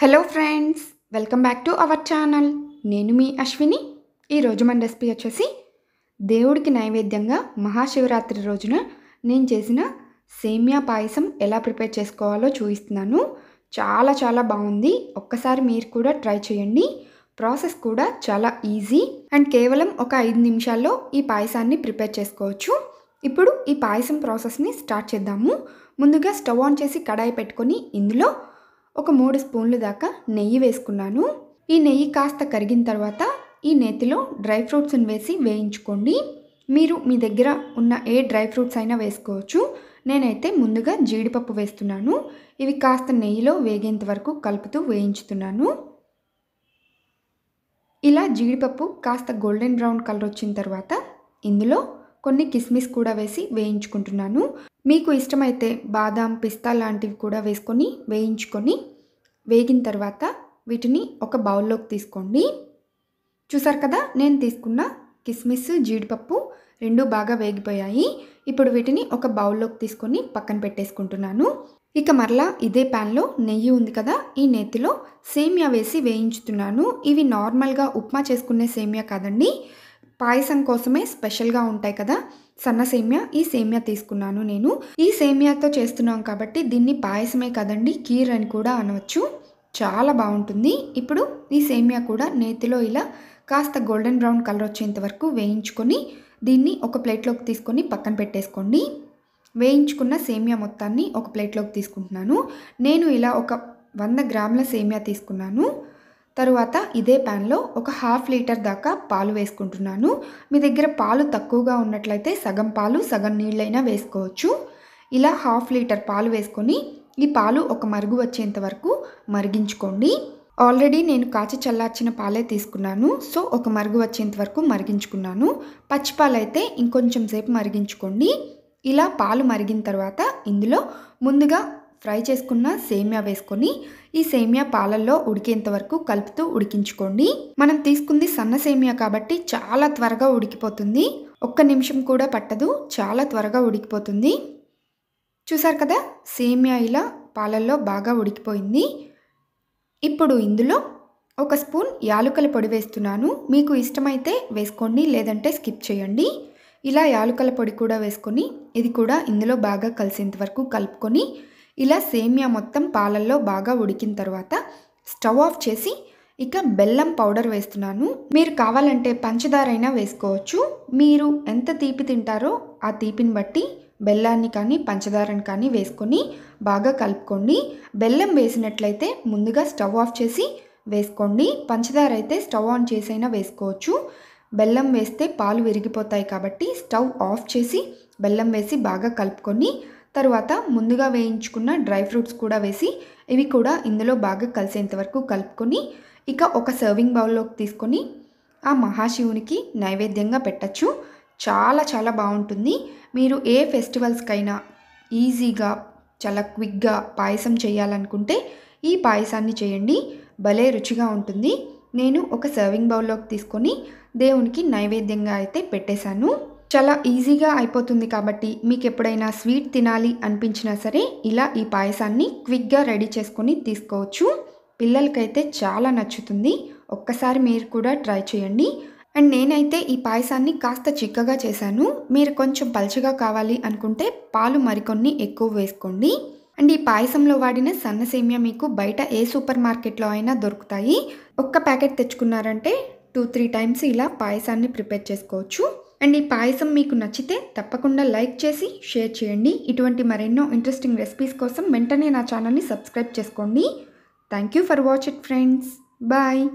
hello friends welcome back to our channel నేను మీ అశ్విని ఈరోజు మన రెసిపీ వచ్చేసి దేవుడికి నైవేద్యంగా మహాశివరాత్రి రోజున నేను చేసిన సేమియా పాయసం ఎలా ప్రిపేర్ చేసుకోవాలో చూపిస్తున్నాను చాలా చాలా బాగుంది ఒక్కసారి మీరు కూడా ట్రై చేయండి ప్రాసెస్ కూడా చాలా ఈజీ అండ్ కేవలం ఒక ఐదు నిమిషాల్లో ఈ పాయసాన్ని ప్రిపేర్ చేసుకోవచ్చు ఇప్పుడు ఈ పాయసం ప్రాసెస్ని స్టార్ట్ చేద్దాము ముందుగా స్టవ్ ఆన్ చేసి కడాయి పెట్టుకొని ఇందులో ఒక మూడు స్పూన్లు దాకా నెయ్యి వేసుకున్నాను ఈ నెయ్యి కాస్త కరిగిన తర్వాత ఈ నేతిలో డ్రై ఫ్రూట్స్ని వేసి వేయించుకోండి మీరు మీ దగ్గర ఉన్న ఏ డ్రై ఫ్రూట్స్ అయినా వేసుకోవచ్చు నేనైతే ముందుగా జీడిపప్పు వేస్తున్నాను ఇవి కాస్త నెయ్యిలో వేగేంత వరకు కలుపుతూ వేయించుతున్నాను ఇలా జీడిపప్పు కాస్త గోల్డెన్ బ్రౌన్ కలర్ వచ్చిన తర్వాత ఇందులో కొన్ని కిస్మిస్ కూడా వేసి వేయించుకుంటున్నాను మీకు ఇష్టమైతే బాదాం పిస్తా లాంటివి కూడా వేసుకొని వేయించుకొని వేగిన తర్వాత వీటిని ఒక బౌల్లోకి తీసుకోండి చూసారు కదా నేను తీసుకున్న కిస్మిస్ జీడిపప్పు రెండు బాగా వేగిపోయాయి ఇప్పుడు వీటిని ఒక బౌల్లోకి తీసుకొని పక్కన పెట్టేసుకుంటున్నాను ఇక మరలా ఇదే ప్యాన్లో నెయ్యి ఉంది కదా ఈ నెత్తిలో సేమియా వేసి వేయించుతున్నాను ఇవి నార్మల్గా ఉప్మా చేసుకునే సేమియా కాదండి పాయసం కోసమే స్పెషల్గా ఉంటాయి కదా సన్న సేమ్యా ఈ సేమ్యా తీసుకున్నాను నేను ఈ సేమియాతో చేస్తున్నాం కాబట్టి దీన్ని పాయసమే కదండి కీర్ అని కూడా అనవచ్చు చాలా బాగుంటుంది ఇప్పుడు ఈ సేమ్యా కూడా నేతిలో ఇలా కాస్త గోల్డెన్ బ్రౌన్ కలర్ వచ్చేంత వరకు వేయించుకొని దీన్ని ఒక ప్లేట్లోకి తీసుకొని పక్కన పెట్టేసుకోండి వేయించుకున్న సేమ్యా మొత్తాన్ని ఒక ప్లేట్లోకి తీసుకుంటున్నాను నేను ఇలా ఒక వంద గ్రాముల సేమ్యా తీసుకున్నాను తరువాత ఇదే ప్యాన్లో ఒక హాఫ్ లీటర్ దాకా పాలు వేసుకుంటున్నాను మీ దగ్గర పాలు తక్కువగా ఉన్నట్లయితే సగం పాలు సగం నీళ్ళైనా వేసుకోవచ్చు ఇలా హాఫ్ లీటర్ పాలు వేసుకొని ఈ పాలు ఒక మరుగు వచ్చేంత వరకు మరిగించుకోండి ఆల్రెడీ నేను కాచి చల్లార్చిన పాలే తీసుకున్నాను సో ఒక మరుగు వచ్చేంత వరకు మరిగించుకున్నాను పచ్చిపాలు అయితే ఇంకొంచెం సేపు మరిగించుకోండి ఇలా పాలు మరిగిన తర్వాత ఇందులో ముందుగా ఫ్రై చేసుకున్న సేమియా వేసుకొని ఈ సేమియా పాలల్లో ఉడికేంత వరకు కలుపుతూ ఉడికించుకోండి మనం తీసుకుంది సన్న సేమియా కాబట్టి చాలా త్వరగా ఉడికిపోతుంది ఒక్క నిమిషం కూడా పట్టదు చాలా త్వరగా ఉడికిపోతుంది చూసారు కదా సేమియా ఇలా పాలల్లో బాగా ఉడికిపోయింది ఇప్పుడు ఇందులో ఒక స్పూన్ యాలుకల పొడి వేస్తున్నాను మీకు ఇష్టమైతే వేసుకోండి లేదంటే స్కిప్ చేయండి ఇలా యాలుకల పొడి కూడా వేసుకొని ఇది కూడా ఇందులో బాగా కలిసేంత వరకు కలుపుకొని ఇలా సేమియా మొత్తం పాలల్లో బాగా ఉడికిన తర్వాత స్టవ్ ఆఫ్ చేసి ఇక బెల్లం పౌడర్ వేస్తున్నాను మీరు కావాలంటే పంచదార అయినా వేసుకోవచ్చు మీరు ఎంత తీపి తింటారో ఆ తీపిని బట్టి బెల్లాన్ని కానీ పంచదారని కానీ వేసుకొని బాగా కలుపుకోండి బెల్లం వేసినట్లయితే ముందుగా స్టవ్ ఆఫ్ చేసి వేసుకోండి పంచదార అయితే స్టవ్ ఆన్ చేసైనా వేసుకోవచ్చు బెల్లం వేస్తే పాలు విరిగిపోతాయి కాబట్టి స్టవ్ ఆఫ్ చేసి బెల్లం వేసి బాగా కలుపుకొని తర్వాత ముందుగా వేయించుకున్న డ్రై ఫ్రూట్స్ కూడా వేసి ఇవి కూడా ఇందులో బాగా కలిసేంత వరకు కలుపుకొని ఇక ఒక సర్వింగ్ బౌల్లోకి తీసుకొని ఆ మహాశివునికి నైవేద్యంగా పెట్టచ్చు చాలా చాలా బాగుంటుంది మీరు ఏ ఫెస్టివల్స్కైనా ఈజీగా చాలా క్విక్గా పాయసం చేయాలనుకుంటే ఈ పాయసాన్ని చేయండి భలే రుచిగా ఉంటుంది నేను ఒక సర్వింగ్ బౌల్లోకి తీసుకొని దేవునికి నైవేద్యంగా అయితే పెట్టేశాను చాలా ఈజీగా అయిపోతుంది కాబట్టి మీకు ఎప్పుడైనా స్వీట్ తినాలి అనిపించినా సరే ఇలా ఈ పాయసాన్ని క్విక్గా రెడీ చేసుకొని తీసుకోవచ్చు పిల్లలకైతే చాలా నచ్చుతుంది ఒక్కసారి మీరు కూడా ట్రై చేయండి అండ్ నేనైతే ఈ పాయసాన్ని కాస్త చిక్కగా చేశాను మీరు కొంచెం పలుచగా కావాలి అనుకుంటే పాలు మరికొన్ని ఎక్కువ వేసుకోండి అండ్ ఈ పాయసంలో వాడిన సన్నసేమియా మీకు బయట ఏ సూపర్ మార్కెట్లో అయినా దొరుకుతాయి ఒక్క ప్యాకెట్ తెచ్చుకున్నారంటే టూ త్రీ టైమ్స్ ఇలా పాయసాన్ని ప్రిపేర్ చేసుకోవచ్చు అండ్ ఈ పాయసం మీకు నచ్చితే తప్పకుండా లైక్ చేసి షేర్ చేయండి ఇటువంటి మరెన్నో ఇంట్రెస్టింగ్ రెసిపీస్ కోసం వెంటనే నా ఛానల్ని సబ్స్క్రైబ్ చేసుకోండి thank you for watch it friends bye